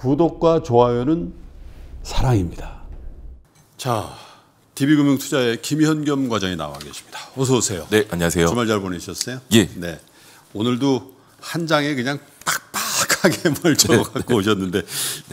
구독과 좋아요는 사랑입니다. 자, DB금융투자의 김현겸 과장이 나와 계십니다. 어서 오세요. 네, 안녕하세요. 주말 잘 보내셨어요? 예. 네. 오늘도 한 장에 그냥 탁 빡하게뭘 네, 적어 갖고 네. 오셨는데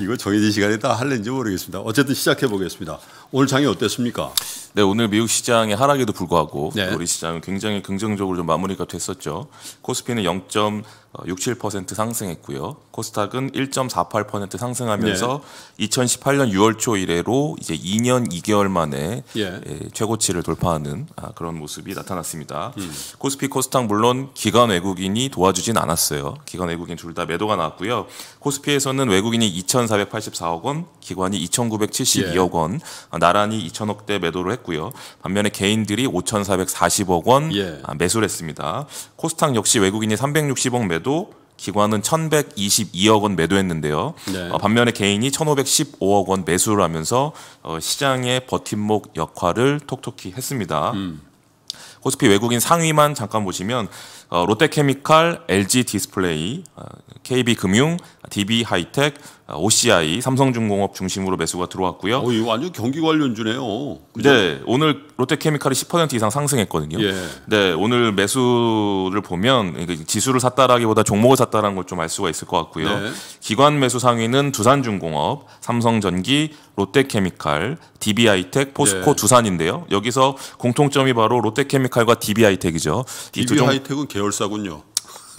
이거 정해진 시간에 다 할는지 모르겠습니다. 어쨌든 시작해 보겠습니다. 오늘 장이 어땠습니까? 네, 오늘 미국 시장의 하락에도 불구하고 네. 우리 시장은 굉장히 긍정적으로 좀 마무리가 됐었죠. 코스피는 0.67% 어, 상승했고요. 코스닥은 1.48% 상승하면서 네. 2018년 6월 초 이래로 이제 2년 2개월 만에 예. 예. 최고치를 돌파하는 아, 그런 모습이 나타났습니다. 음. 코스피 코스닥 물론 기관 외국인이 도와주진 않았어요. 기관 외국인 둘 다 매도가 나왔고 나왔고요. 코스피에서는 외국인이 2,484억 원, 기관이 2,972억 원, 예. 나란히 2,000억대 매도를 했고요. 반면에 개인들이 5,440억 원 예. 아, 매수를 했습니다. 코스닥 역시 외국인이 360억 매도, 기관은 1,122억 원 매도했는데요. 네. 어, 반면에 개인이 1,515억 원 매수를 하면서 어, 시장의 버팀목 역할을 톡톡히 했습니다. 음. 코스피 외국인 상위만 잠깐 보시면 어, 롯데케미칼, LG 디스플레이, 어, KB금융, DB하이텍, 어, OCI, 삼성중공업 중심으로 매수가 들어왔고요. 어, 이거 완전 경기 관련주네요. 그죠? 네, 오늘 롯데케미칼이 10% 이상 상승했거든요. 예. 네, 오늘 매수를 보면 지수를 샀다라기보다 종목을 샀다라는 걸 좀 알 수가 있을 것 같고요. 네. 기관 매수 상위는 두산중공업, 삼성전기, 롯데케미칼, DB하이텍, 포스코, 네. 두산인데요. 여기서 공통점이 바로 롯데케미칼과 DB하이텍이죠. DB하이텍은 계열사군요.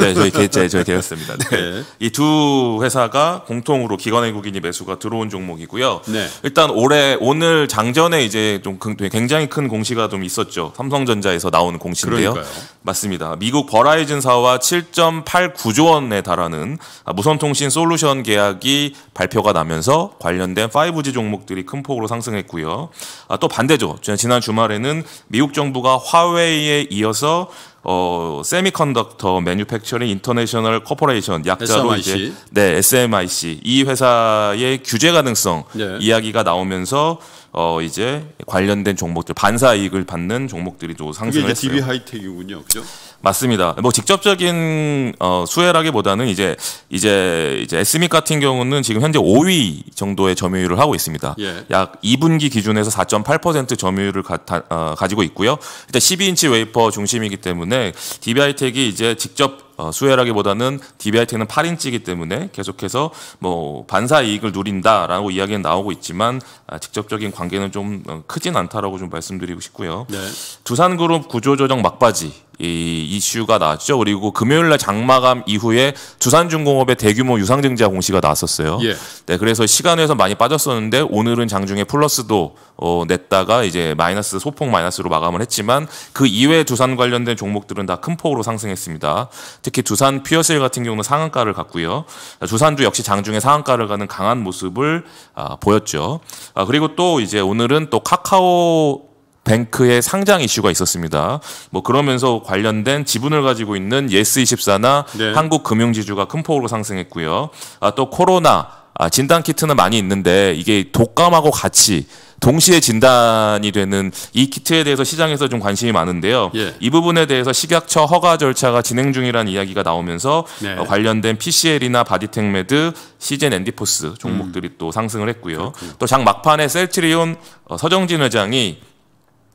네, 저희 계, 저희, 저희 계였습니다. 네. 네. 이 두 회사가 공통으로 기관외국인이 매수가 들어온 종목이고요. 네. 일단 올해 오늘 장전에 이제 좀 굉장히 큰 공시가 좀 있었죠. 삼성전자에서 나온 공시인데요. 그러니까요. 맞습니다. 미국 버라이즌사와 7.89조 원에 달하는 무선통신 솔루션 계약이 발표가 나면서 관련된 5G 종목들이 큰 폭으로 상승했고요. 아, 또 반대죠. 지난 주말에는 미국 정부가 화웨이에 이어서 어 세미컨덕터 매뉴팩처링 인터내셔널 커퍼레이션 약자로 SMIC. 이제 네 SMIC 이 회사의 규제 가능성 네. 이야기가 나오면서 어 이제 관련된 종목들 반사 이익을 받는 종목들이 또 상승을 했어요. DB 하이텍이군요, 그죠? 맞습니다. 뭐 직접적인 어, 수혜라기보다는 이제 이제 이제 에스믹 같은 경우는 지금 현재 5위 정도의 점유율을 하고 있습니다. 예. 약 2분기 기준에서 4.8% 점유율을 가, 어, 가지고 있고요. 일단 12인치 웨이퍼 중심이기 때문에 DBI텍이 이제 직접 어, 수혜라기보다는 DBI텍은 8인치이기 때문에 계속해서 뭐 반사 이익을 누린다라고 이야기는 나오고 있지만 아, 직접적인 관계는 좀 어, 크진 않다라고 좀 말씀드리고 싶고요. 네. 두산그룹 구조조정 막바지 이 이슈가 나왔죠. 그리고 금요일 날 장마감 이후에 두산중공업의 대규모 유상증자 공시가 나왔었어요. 예. 네, 그래서 시간에서 많이 빠졌었는데 오늘은 장중에 플러스도 어, 냈다가 이제 마이너스 소폭 마이너스로 마감을 했지만 그 이외에 두산 관련된 종목들은 다 큰 폭으로 상승했습니다. 특히 두산 피어셀 같은 경우는 상한가를 갔고요. 두산도 역시 장중에 상한가를 가는 강한 모습을 아, 보였죠. 아, 그리고 또 이제 오늘은 또 카카오 뱅크의 상장 이슈가 있었습니다. 뭐 그러면서 관련된 지분을 가지고 있는 예스24나 네. 한국금융지주가 큰 폭으로 상승했고요. 아, 또 코로나 아, 진단 키트는 많이 있는데 이게 독감하고 같이 동시에 진단이 되는 이 키트에 대해서 시장에서 좀 관심이 많은데요. 예. 이 부분에 대해서 식약처 허가 절차가 진행 중이라는 이야기가 나오면서 네. 어, 관련된 PCL이나 바디텍메드, 시젠 앤디포스 종목들이 음. 또 상승을 했고요. 또 장 막판에 셀트리온 어, 서정진 회장이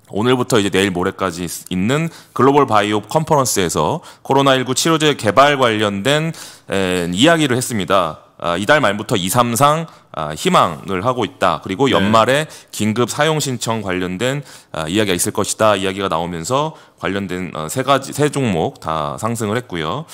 오늘부터 이제 내일 모레까지 있는 글로벌 바이오 컨퍼런스에서 코로나19 치료제 개발 관련된 에, 이야기를 했습니다. 아, 이달 말부터 2, 3상 아, 희망을 하고 있다. 그리고 네. 연말에 긴급 사용 신청 관련된 아, 이야기가 있을 것이다. 이야기가 나오면서 관련된 어, 세 가지 세 종목 다 상승을 했고요.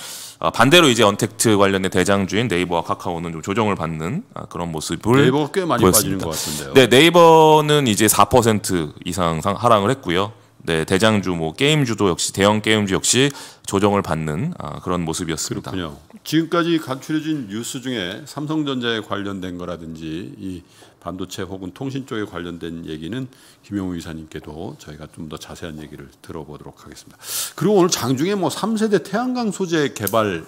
아, 반대로 이제 언택트 관련된 대장주인 네이버와 카카오는 좀 조정을 받는 아, 그런 모습을 네이버가 꽤 많이 보였습니다. 빠지는 것 같은데요. 네, 네이버는 이제 4% 이상 하락을 했고요. 네, 대장주 뭐 게임주도 역시 대형 게임주 역시 조정을 받는 아, 그런 모습이었습니다. 그렇군요. 지금까지 간추려진 뉴스 중에 삼성전자에 관련된 거라든지 이 반도체 혹은 통신 쪽에 관련된 얘기는 김용우 이사님께도 저희가 좀 더 자세한 얘기를 들어보도록 하겠습니다. 그리고 오늘 장중에 뭐 3세대 태양광 소재 개발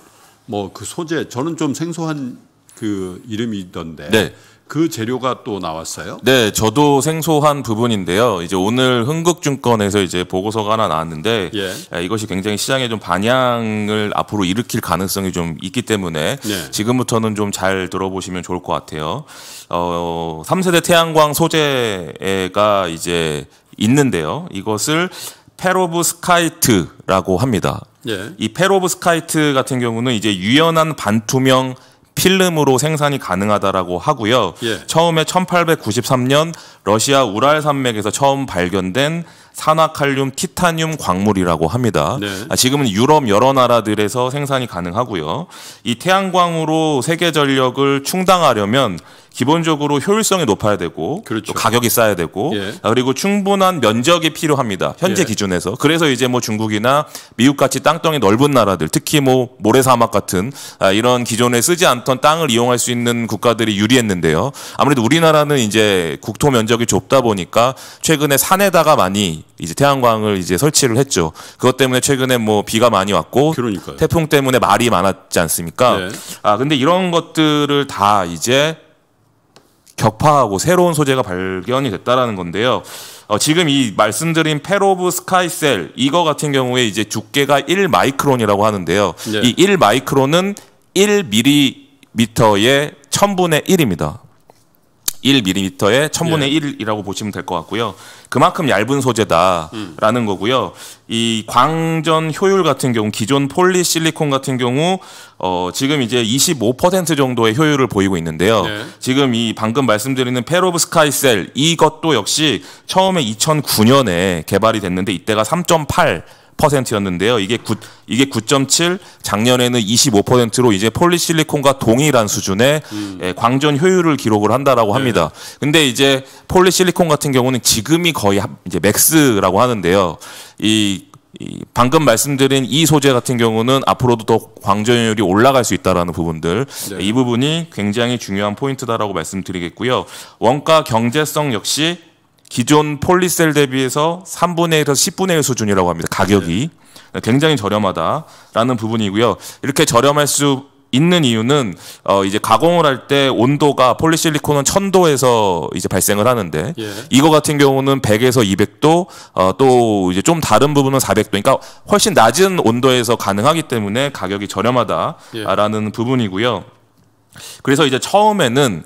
뭐 그 소재 저는 좀 생소한 그 이름이던데 네. 그 재료가 또 나왔어요? 네, 저도 생소한 부분인데요. 이제 오늘 흥국증권에서 이제 보고서가 하나 나왔는데 예. 아, 이것이 굉장히 시장에 좀 반향을 앞으로 일으킬 가능성이 좀 있기 때문에 예. 지금부터는 좀 잘 들어보시면 좋을 것 같아요. 어, 3세대 태양광 소재가 이제 있는데요. 이것을 페로브스카이트라고 합니다. 예. 이 페로브스카이트 같은 경우는 이제 유연한 반투명 필름으로 생산이 가능하다라고 하고요. 예. 처음에 1893년 러시아 우랄 산맥에서 처음 발견된 산화칼륨 티타늄 광물이라고 합니다. 네. 아, 지금은 유럽 여러 나라들에서 생산이 가능하고요. 이 태양광으로 세계 전력을 충당하려면 기본적으로 효율성이 높아야 되고 그렇죠. 또 가격이 싸야 되고 예. 아, 그리고 충분한 면적이 필요합니다. 현재 예. 기준에서. 그래서 이제 뭐 중국이나 미국 같이 땅덩이 넓은 나라들 특히 뭐 모래사막 같은 아, 이런 기존에 쓰지 않던 땅을 이용할 수 있는 국가들이 유리했는데요. 아무래도 우리나라는 이제 국토 면적이 좁다 보니까 최근에 산에다가 많이 이제 태양광을 이제 설치를 했죠. 그것 때문에 최근에 뭐 비가 많이 왔고 그러니까요. 태풍 때문에 말이 많았지 않습니까? 네. 아 근데 이런 것들을 다 이제 격파하고 새로운 소재가 발견이 됐다라는 건데요. 어, 지금 이 말씀드린 페로브 스카이셀 이거 같은 경우에 이제 두께가 1 마이크론이라고 하는데요. 네. 이1 마이크론은 1 밀리미터의 1000분의 1입니다. 1 m m 에 1000분의 예. 1이라고 보시면 될 것 같고요. 그만큼 얇은 소재다라는 음. 거고요. 이 광전 효율 같은 경우 기존 폴리실리콘 같은 경우 어 지금 이제 25% 정도의 효율을 보이고 있는데요. 네. 지금 이 방금 말씀드리는 페로브 스카이셀 이것도 역시 처음에 2009년에 개발이 됐는데 이때가 3.8 6%였는데요. 이게 9 이게 9.7 작년에는 25%로 이제 폴리실리콘과 동일한 수준의 음. 예, 광전 효율을 기록을 한다라고 합니다. 네. 근데 이제 폴리실리콘 같은 경우는 지금이 거의 이제 맥스라고 하는데요. 이 방금 말씀드린 이 소재 같은 경우는 앞으로도 더 광전율이 올라갈 수 있다라는 부분들 네. 이 부분이 굉장히 중요한 포인트다라고 말씀드리겠고요. 원가 경제성 역시 기존 폴리셀 대비해서 3분의 1에서 10분의 1 수준이라고 합니다. 가격이 네. 굉장히 저렴하다라는 부분이고요. 이렇게 저렴할 수 있는 이유는 어 이제 가공을 할 때 온도가 폴리실리콘은 1000도에서 이제 발생을 하는데 예. 이거 같은 경우는 100에서 200도 어또 이제 좀 다른 부분은 400도 그러니까 훨씬 낮은 온도에서 가능하기 때문에 가격이 저렴하다라는 예. 부분이고요. 그래서 이제 처음에는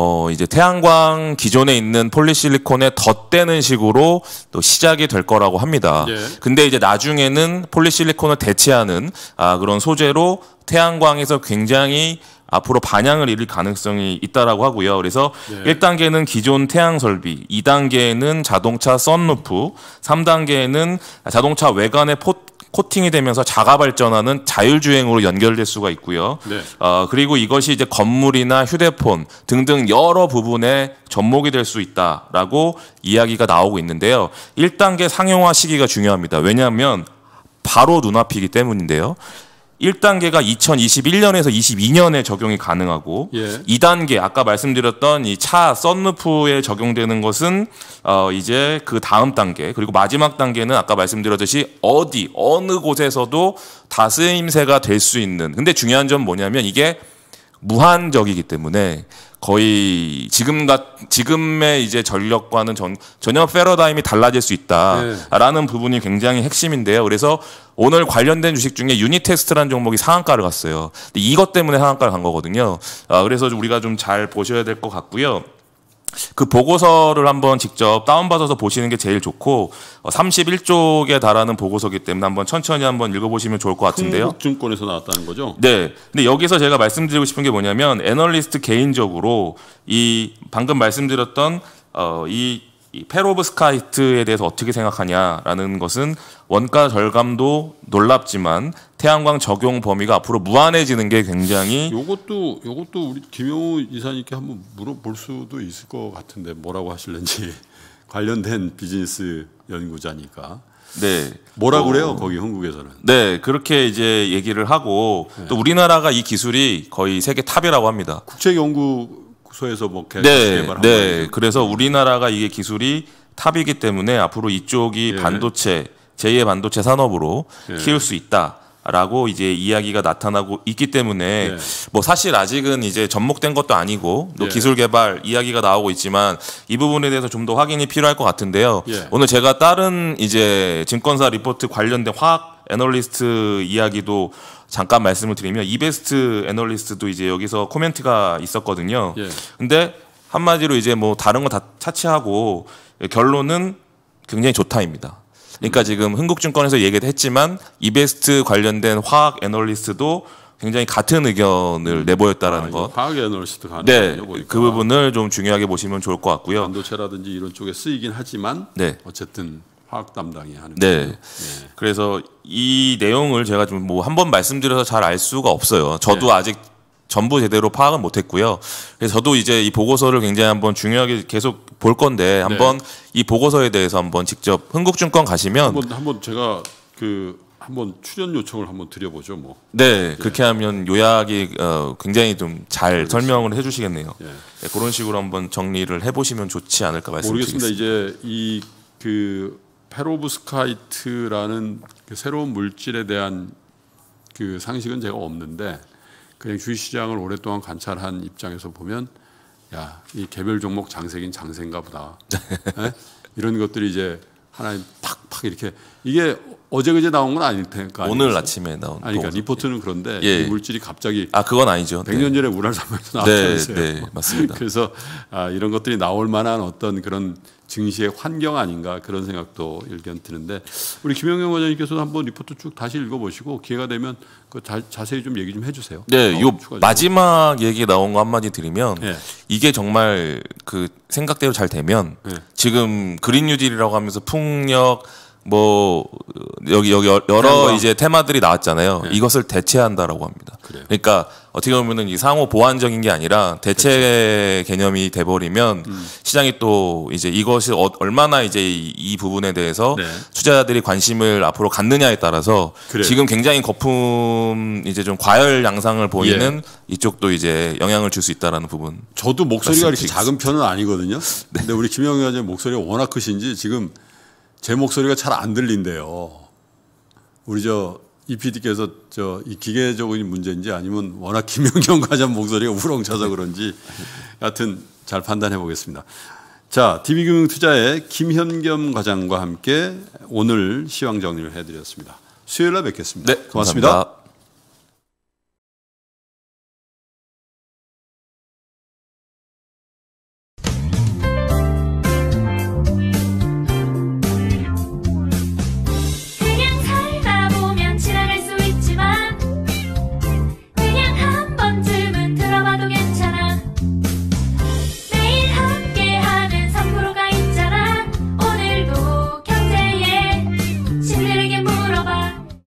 어 이제 태양광 기존에 있는 폴리실리콘에 덧대는 식으로 또 시작이 될 거라고 합니다. 예. 근데 이제 나중에는 폴리실리콘을 대체하는 아 그런 소재로 태양광에서 굉장히 앞으로 반향을 이룰 가능성이 있다라고 하고요. 그래서 예. 1단계는 기존 태양 설비, 2단계는 자동차 썬루프, 3단계는 자동차 외관의 포 코팅이 되면서 자가 발전하는 자율주행으로 연결될 수가 있고요. 네. 어, 그리고 이것이 이제 건물이나 휴대폰 등등 여러 부분에 접목이 될 수 있다라고 이야기가 나오고 있는데요. 1단계 상용화 시기가 중요합니다. 왜냐하면 바로 눈앞이기 때문인데요. 1단계가 2021년에서 22년에 적용이 가능하고 예. 2단계 아까 말씀드렸던 이 차 썬루프에 적용되는 것은 어 이제 그 다음 단계 그리고 마지막 단계는 아까 말씀드렸듯이 어디 어느 곳에서도 다스임새가 될 수 있는 근데 중요한 점 뭐냐면 이게 무한적이기 때문에 거의 지금 같 지금의 이제 전력과는 전, 전혀 패러다임이 달라질 수 있다라는 네. 부분이 굉장히 핵심인데요. 그래서 오늘 관련된 주식 중에 유니테스트라는 종목이 상한가를 갔어요. 근데 이것 때문에 상한가를 간 거거든요. 아, 그래서 우리가 좀 잘 보셔야 될 것 같고요. 그 보고서를 한번 직접 다운받아서 보시는 게 제일 좋고 31쪽에 어, 달하는 보고서기 때문에 한번 천천히 한번 읽어보시면 좋을 것 같은데요. 증권에서 나왔다는 거죠? 네. 근데 여기서 제가 말씀드리고 싶은 게 뭐냐면 애널리스트 개인적으로 이 방금 말씀드렸던 어, 이이 페로브스카이트에 대해서 어떻게 생각하냐라는 것은 원가 절감도 놀랍지만 태양광 적용 범위가 앞으로 무한해지는 게 굉장히 요것도 요것도 우리 김용우 이사님께 한번 물어볼 수도 있을 것 같은데 뭐라고 하실는지 관련된 비즈니스 연구자니까 네. 뭐라 고 그래요? 거기 한국에서는. 네, 그렇게 이제 얘기를 하고 네. 또 우리나라가 이 기술이 거의 세계 탑이라고 합니다. 국제 연구 소에서 뭐 개, 네, 발한 네. 거예요. 그래서 우리나라가 이게 기술이 탑이기 때문에 앞으로 이쪽이 예. 반도체 제2의 반도체 산업으로 예. 키울 수 있다. 라고 이제 이야기가 나타나고 있기 때문에 예. 뭐 사실 아직은 이제 접목된 것도 아니고 또 예. 기술 개발 이야기가 나오고 있지만 이 부분에 대해서 좀 더 확인이 필요할 것 같은데요. 예. 오늘 제가 다른 이제 증권사 리포트 관련된 화학 애널리스트 이야기도 잠깐 말씀을 드리면 이베스트 애널리스트도 이제 여기서 코멘트가 있었거든요. 예. 근데 한마디로 이제 뭐 다른 거 다 차치하고 결론은 굉장히 좋다입니다. 그러니까 지금 흥국증권에서 얘기를 했지만 이베스트 관련된 화학 애널리스트도 굉장히 같은 의견을 내보였다라는 아, 것. 화학 애널리스트 가 네, 보니까. 그 부분을 좀 중요하게 보시면 좋을 것 같고요. 반도체라든지 이런 쪽에 쓰이긴 하지만 네. 어쨌든 화학 담당이 하는 네. 네. 그래서 이 내용을 제가 좀 뭐한번 말씀드려서 잘 알 수가 없어요. 저도 네. 아직 전부 제대로 파악은 못했고요. 그래서 저도 이제 이 보고서를 굉장히 한번 중요하게 계속 볼 건데 네. 한번 네. 이 보고서에 대해서 한번 직접 흥국증권 가시면 한번, 한번 제가 그 한번 출연 요청을 한번 드려보죠, 뭐. 네, 예. 그렇게 하면 요약이 어, 굉장히 좀 잘 설명을 해주시겠네요. 예. 네, 그런 식으로 한번 정리를 해보시면 좋지 않을까 말씀드리겠습니다. 모르겠습니다. 이제 이그 페로브스카이트라는 그 새로운 물질에 대한 그 상식은 제가 없는데 그냥 주식시장을 오랫동안 관찰한 입장에서 보면 야이 개별 종목 장세긴 장세인가 보다 네? 이런 것들이 이제 하나의 팍팍 이렇게 이게 어제 그제 나온 건 아닐 테니까 오늘 아니겠어요? 아침에 나온 아니 그러니까 리포트는 그런데 예. 물질이 갑자기 아 그건 아니죠. 100년 전에 우랄 산맥에서 나왔어요. 네, 네, 맞습니다. 그래서 아, 이런 것들이 나올 만한 어떤 그런 증시의 환경 아닌가 그런 생각도 일견 드는데 우리 김영경 원장님께서도 한번 리포트 쭉 다시 읽어보시고 기회가 되면 그 자세히 좀 얘기 좀 해주세요. 네, 어, 요 마지막 얘기 나온 거 한마디 드리면 네. 이게 정말 그 생각대로 잘 되면 네. 지금 그린 뉴딜이라고 하면서 풍력 뭐 여기 여기 여러 이제 테마들이 나왔잖아요. 네. 이것을 대체한다라고 합니다. 그래요. 그러니까 어떻게 보면은 이 상호 보완적인 게 아니라 대체 그렇죠. 개념이 돼버리면 음. 시장이 또 이제 이것이 어, 얼마나 이제 이, 이 부분에 대해서 네. 투자자들이 관심을 앞으로 갖느냐에 따라서 그래요. 지금 굉장히 거품 이제 좀 과열 양상을 보이는 예. 이쪽도 이제 영향을 줄 수 있다라는 부분. 저도 목소리가 이렇게 작은 편은 아니거든요. 네. 근데 우리 김영희 의원님 목소리가 워낙 크신지 지금 제 목소리가 잘 안 들린대요. 우리 저이 p d 께서저 이 기계적인 문제인지 아니면 워낙 김영경 과장 목소리가 우렁차서 그런지 여하튼잘 판단해 보겠습니다. 자, DB금융투자의 김현겸 과장과 함께 오늘 시황 정리를 해드렸습니다. 수요일날 뵙겠습니다. 네, 고맙습니다 감사합니다.